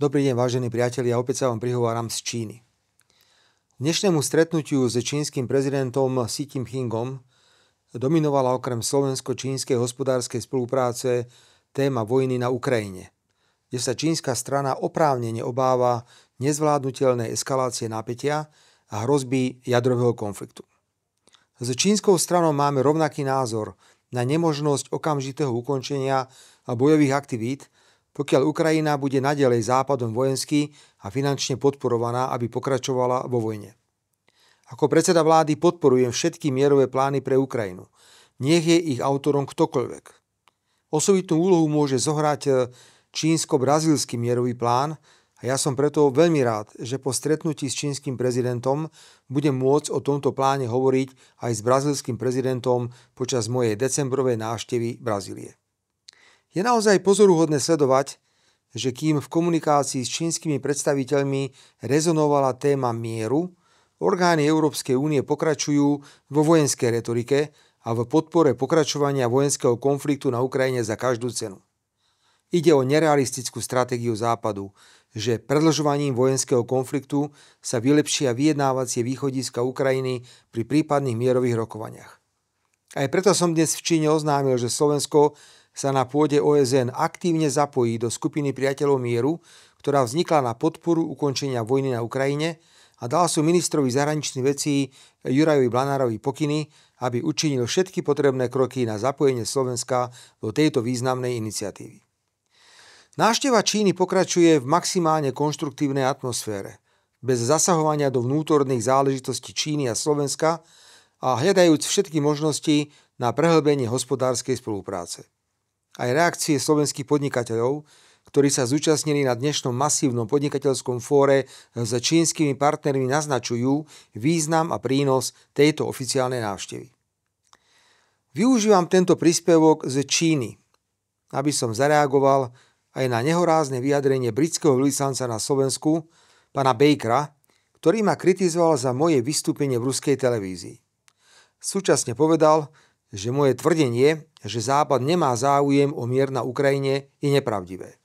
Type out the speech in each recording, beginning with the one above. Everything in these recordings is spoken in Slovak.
Dobrý deň, vážení priatelia, opäť sa vám prihováram z Číny. Dnešnému stretnutiu s čínskym prezidentom Xi Jinpingom dominovala okrem slovensko-čínskej hospodárskej spolupráce téma vojny na Ukrajine, kde sa čínska strana oprávnene obáva nezvládnutelnej eskalácie napätia a hrozby jadrového konfliktu. S čínskou stranou máme rovnaký názor na nemožnosť okamžitého ukončenia bojových aktivít pokiaľ Ukrajina bude nadalej západom vojensky a finančne podporovaná, aby pokračovala vo vojne. Ako predseda vlády podporujem všetky mierové plány pre Ukrajinu. Nech je ich autorom ktokoľvek. Osobitnú úlohu môže zohrať e, čínsko brazilský mierový plán a ja som preto veľmi rád, že po stretnutí s čínskym prezidentom budem môcť o tomto pláne hovoriť aj s brazilským prezidentom počas mojej decembrovej návštevy Brazílie. Je naozaj pozoruhodné sledovať, že kým v komunikácii s čínskymi predstaviteľmi rezonovala téma mieru, orgány Európskej únie pokračujú vo vojenskej retorike a v podpore pokračovania vojenského konfliktu na Ukrajine za každú cenu. Ide o nerealistickú stratégiu Západu, že predlžovaním vojenského konfliktu sa vylepšia vyjednávacie východiska Ukrajiny pri prípadných mierových rokovaniach. Aj preto som dnes v Číne oznámil, že Slovensko sa na pôde OSN aktívne zapojí do skupiny priateľov mieru, ktorá vznikla na podporu ukončenia vojny na Ukrajine a dal sú ministrovi zahraničných vecí Jurajovi Blanárovi pokyny, aby učinil všetky potrebné kroky na zapojenie Slovenska do tejto významnej iniciatívy. Nášteva Číny pokračuje v maximálne konštruktívnej atmosfére, bez zasahovania do vnútorných záležitostí Číny a Slovenska a hľadajúc všetky možnosti na prehlbenie hospodárskej spolupráce aj reakcie slovenských podnikateľov, ktorí sa zúčastnili na dnešnom masívnom podnikateľskom fóre s čínskymi partnermi naznačujú význam a prínos tejto oficiálnej návštevy. Využívam tento príspevok z Číny, aby som zareagoval aj na nehorázne vyjadrenie britského vyslanca na Slovensku, pana Bakera, ktorý ma kritizoval za moje vystúpenie v ruskej televízii. Súčasne povedal, že moje tvrdenie, že Západ nemá záujem o mier na Ukrajine, je nepravdivé.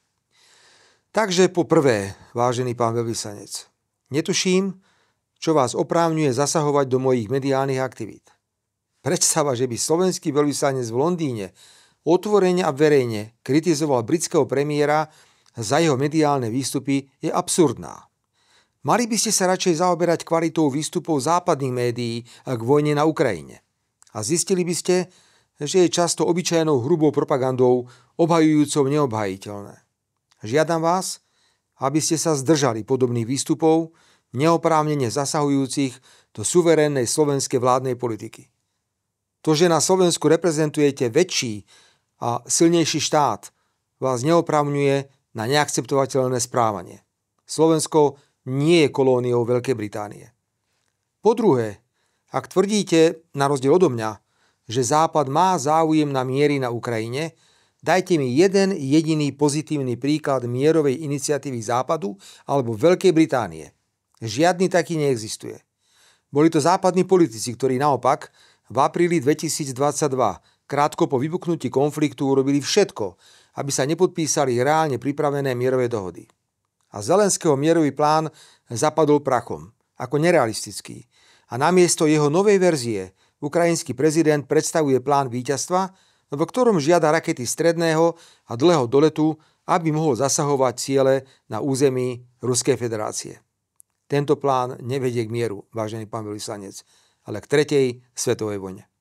Takže po prvé, vážený pán veľvyslanec, netuším, čo vás oprávňuje zasahovať do mojich mediálnych aktivít. Predstava, že by slovenský veľvyslanec v Londýne otvorene a verejne kritizoval britského premiéra za jeho mediálne výstupy, je absurdná. Mali by ste sa radšej zaoberať kvalitou výstupov západných médií k vojne na Ukrajine a zistili by ste, že je často obyčajnou hrubou propagandou obhajujúcou neobhajiteľné. Žiadam vás, aby ste sa zdržali podobných výstupov, neoprávnene zasahujúcich do suverénnej slovenskej vládnej politiky. To, že na Slovensku reprezentujete väčší a silnejší štát, vás neoprávňuje na neakceptovateľné správanie. Slovensko nie je kolóniou Veľkej Británie. Po druhé, ak tvrdíte, na rozdiel odo mňa, že Západ má záujem na miery na Ukrajine, dajte mi jeden jediný pozitívny príklad mierovej iniciatívy Západu alebo Veľkej Británie. Žiadny taký neexistuje. Boli to západní politici, ktorí naopak v apríli 2022, krátko po vypuknutí konfliktu, urobili všetko, aby sa nepodpísali reálne pripravené mierové dohody. A Zelenského mierový plán zapadol prachom, ako nerealistický – a namiesto jeho novej verzie ukrajinský prezident predstavuje plán víťazstva, v ktorom žiada rakety stredného a dlhého doletu, aby mohol zasahovať ciele na území Ruskej federácie. Tento plán nevedie k mieru, vážený pán Velislanec, ale k tretej svetovej vojne.